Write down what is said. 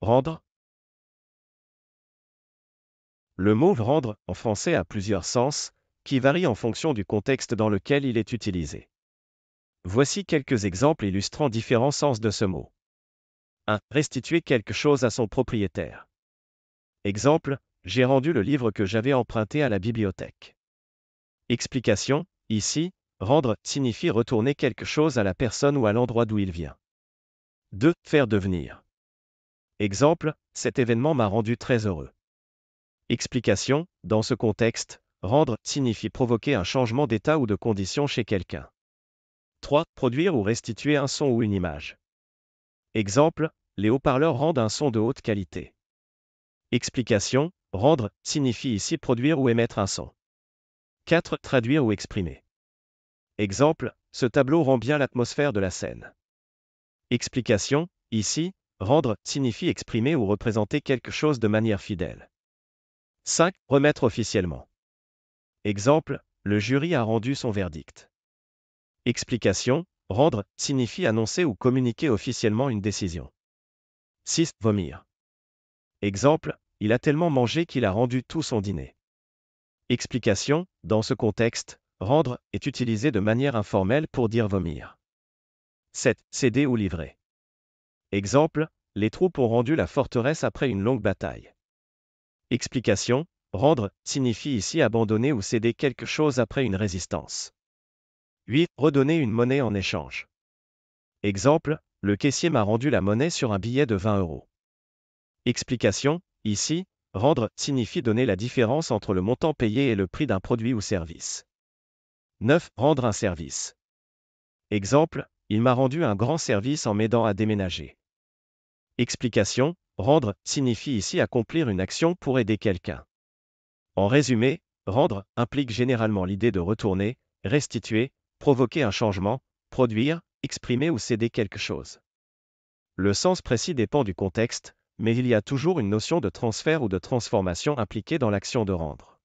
Rendre. Le mot rendre en français a plusieurs sens, qui varient en fonction du contexte dans lequel il est utilisé. Voici quelques exemples illustrant différents sens de ce mot. 1. Restituer quelque chose à son propriétaire. Exemple, j'ai rendu le livre que j'avais emprunté à la bibliothèque. Explication, ici, rendre signifie retourner quelque chose à la personne ou à l'endroit d'où il vient. 2. Faire devenir. Exemple, cet événement m'a rendu très heureux. Explication, dans ce contexte, rendre signifie provoquer un changement d'état ou de condition chez quelqu'un. 3. Produire ou restituer un son ou une image. Exemple, les haut-parleurs rendent un son de haute qualité. Explication, rendre signifie ici produire ou émettre un son. 4. Traduire ou exprimer. Exemple, ce tableau rend bien l'atmosphère de la scène. Explication, ici, Rendre signifie exprimer ou représenter quelque chose de manière fidèle. 5. Remettre officiellement. Exemple, le jury a rendu son verdict. Explication, rendre signifie annoncer ou communiquer officiellement une décision. 6. Vomir. Exemple, il a tellement mangé qu'il a rendu tout son dîner. Explication, dans ce contexte, rendre est utilisé de manière informelle pour dire vomir. 7. Céder ou livrer. Exemple, les troupes ont rendu la forteresse après une longue bataille. Explication, rendre signifie ici abandonner ou céder quelque chose après une résistance. 8. Redonner une monnaie en échange. Exemple, le caissier m'a rendu la monnaie sur un billet de 20 euros. Explication, ici, rendre signifie donner la différence entre le montant payé et le prix d'un produit ou service. 9. Rendre un service. Exemple, il m'a rendu un grand service en m'aidant à déménager. Explication, rendre signifie ici accomplir une action pour aider quelqu'un. En résumé, rendre implique généralement l'idée de retourner, restituer, provoquer un changement, produire, exprimer ou céder quelque chose. Le sens précis dépend du contexte, mais il y a toujours une notion de transfert ou de transformation impliquée dans l'action de rendre.